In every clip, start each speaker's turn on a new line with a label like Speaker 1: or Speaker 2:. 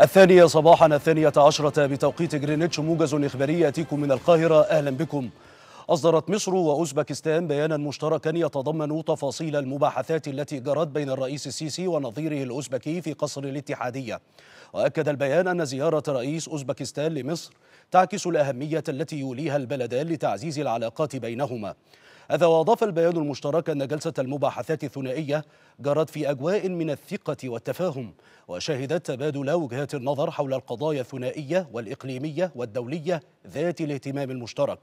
Speaker 1: الثانية صباحا الثانية عشرة بتوقيت جرينتش موجز إخباري يأتيكم من القاهرة أهلا بكم أصدرت مصر وأوزبكستان بيانا مشتركا يتضمن تفاصيل المباحثات التي جرت بين الرئيس السيسي ونظيره الأوزبكي في قصر الاتحادية وأكد البيان أن زيارة رئيس أوزبكستان لمصر تعكس الأهمية التي يوليها البلدان لتعزيز العلاقات بينهما هذا وأضاف البيان المشترك أن جلسة المباحثات الثنائية جرت في أجواء من الثقة والتفاهم وشهدت تبادل وجهات النظر حول القضايا الثنائية والإقليمية والدولية ذات الاهتمام المشترك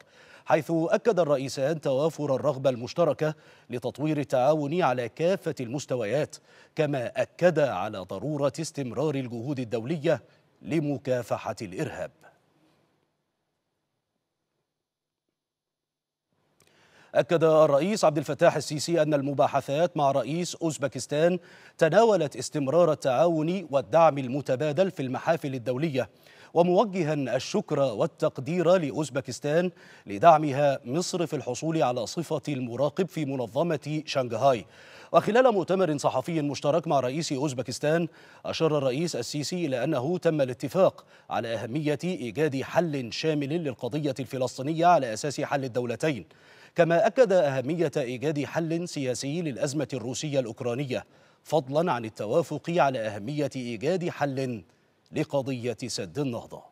Speaker 1: حيث أكد الرئيسان توافر الرغبة المشتركة لتطوير التعاون على كافة المستويات كما أكد على ضرورة استمرار الجهود الدولية لمكافحة الإرهاب أكد الرئيس عبد الفتاح السيسي أن المباحثات مع رئيس أوزبكستان تناولت استمرار التعاون والدعم المتبادل في المحافل الدولية وموجها الشكر والتقدير لأوزبكستان لدعمها مصر في الحصول على صفة المراقب في منظمة شنغهاي وخلال مؤتمر صحفي مشترك مع رئيس أوزبكستان أشار الرئيس السيسي إلى أنه تم الاتفاق على أهمية إيجاد حل شامل للقضية الفلسطينية على أساس حل الدولتين كما أكد أهمية إيجاد حل سياسي للأزمة الروسية الأوكرانية فضلا عن التوافق على أهمية إيجاد حل لقضية سد النهضة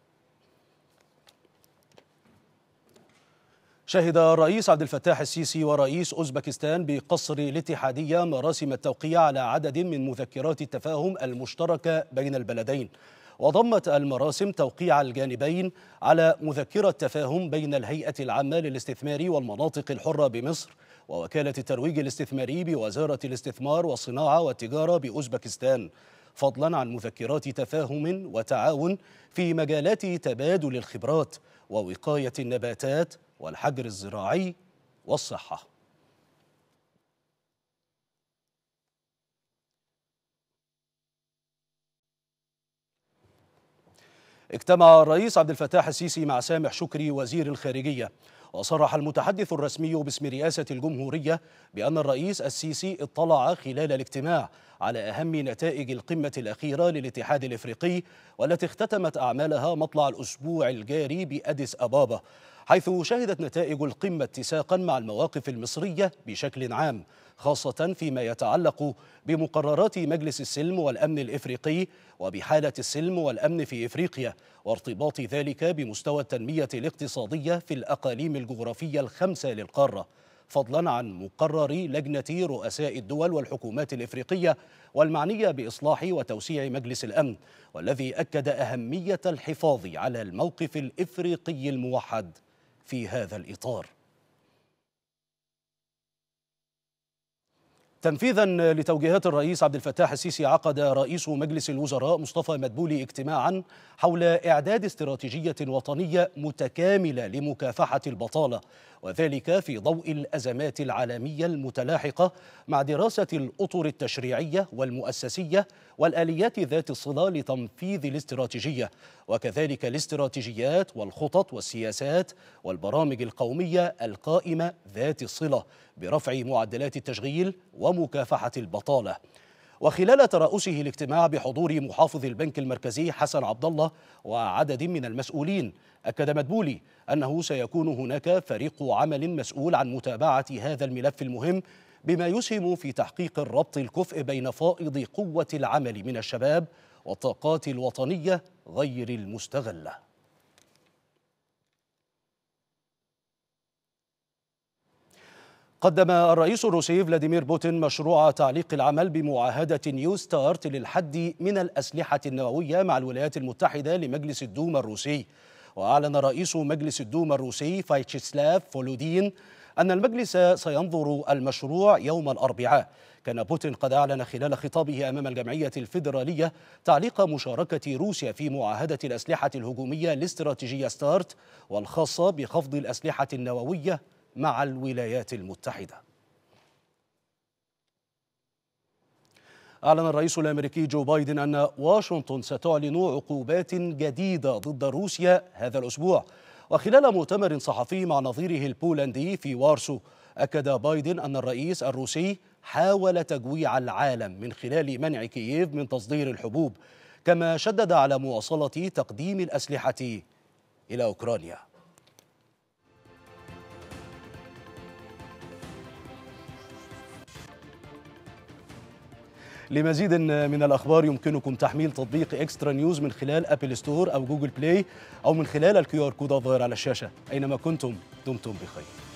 Speaker 1: شهد الرئيس عبد الفتاح السيسي ورئيس أوزبكستان بقصر الاتحادية مراسم التوقيع على عدد من مذكرات التفاهم المشتركة بين البلدين وضمت المراسم توقيع الجانبين على مذكرة تفاهم بين الهيئة العامة للاستثمار والمناطق الحرة بمصر ووكالة الترويج الاستثماري بوزارة الاستثمار والصناعة والتجارة بأوزبكستان فضلا عن مذكرات تفاهم وتعاون في مجالات تبادل الخبرات ووقاية النباتات والحجر الزراعي والصحة اجتمع الرئيس عبد الفتاح السيسي مع سامح شكري وزير الخارجية وصرح المتحدث الرسمي باسم رئاسة الجمهورية بأن الرئيس السيسي اطلع خلال الاجتماع على أهم نتائج القمة الأخيرة للاتحاد الإفريقي والتي اختتمت أعمالها مطلع الأسبوع الجاري بأديس أبابا حيث شهدت نتائج القمة اتساقا مع المواقف المصرية بشكل عام خاصة فيما يتعلق بمقررات مجلس السلم والأمن الإفريقي وبحالة السلم والأمن في إفريقيا وارتباط ذلك بمستوى التنمية الاقتصادية في الأقاليم الجغرافية الخمسة للقارة فضلا عن مقرر لجنة رؤساء الدول والحكومات الإفريقية والمعنية بإصلاح وتوسيع مجلس الأمن والذي أكد أهمية الحفاظ على الموقف الإفريقي الموحد في هذا الإطار تنفيذا لتوجيهات الرئيس عبد الفتاح السيسي عقد رئيس مجلس الوزراء مصطفى مدبولي اجتماعا حول اعداد استراتيجيه وطنيه متكامله لمكافحه البطاله وذلك في ضوء الازمات العالميه المتلاحقه مع دراسه الاطر التشريعيه والمؤسسيه والاليات ذات الصله لتنفيذ الاستراتيجيه وكذلك الاستراتيجيات والخطط والسياسات والبرامج القومية القائمة ذات الصلة برفع معدلات التشغيل ومكافحة البطالة وخلال ترأسه الاجتماع بحضور محافظ البنك المركزي حسن عبد الله وعدد من المسؤولين أكد مدبولي أنه سيكون هناك فريق عمل مسؤول عن متابعة هذا الملف المهم بما يسهم في تحقيق الربط الكفء بين فائض قوة العمل من الشباب والطاقات الوطنية غير المستغلة قدم الرئيس الروسي فلاديمير بوتين مشروع تعليق العمل بمعاهدة نيو ستارت للحد من الأسلحة النووية مع الولايات المتحدة لمجلس الدوما الروسي وأعلن رئيس مجلس الدوما الروسي فايتشسلاف فولودين أن المجلس سينظر المشروع يوم الأربعاء كان بوتين قد أعلن خلال خطابه أمام الجمعية الفيدرالية تعليق مشاركة روسيا في معاهدة الأسلحة الهجومية الاستراتيجية ستارت والخاصة بخفض الأسلحة النووية مع الولايات المتحده أعلن الرئيس الأمريكي جو بايدن أن واشنطن ستعلن عقوبات جديدة ضد روسيا هذا الأسبوع وخلال مؤتمر صحفي مع نظيره البولندي في وارسو أكد بايدن أن الرئيس الروسي حاول تجويع العالم من خلال منع كييف من تصدير الحبوب كما شدد على مواصلة تقديم الأسلحة إلى أوكرانيا لمزيد من الأخبار يمكنكم تحميل تطبيق إكسترا نيوز من خلال أبل ستور أو جوجل بلاي أو من خلال الكيو آر كود الظاهر على الشاشة أينما كنتم دمتم بخير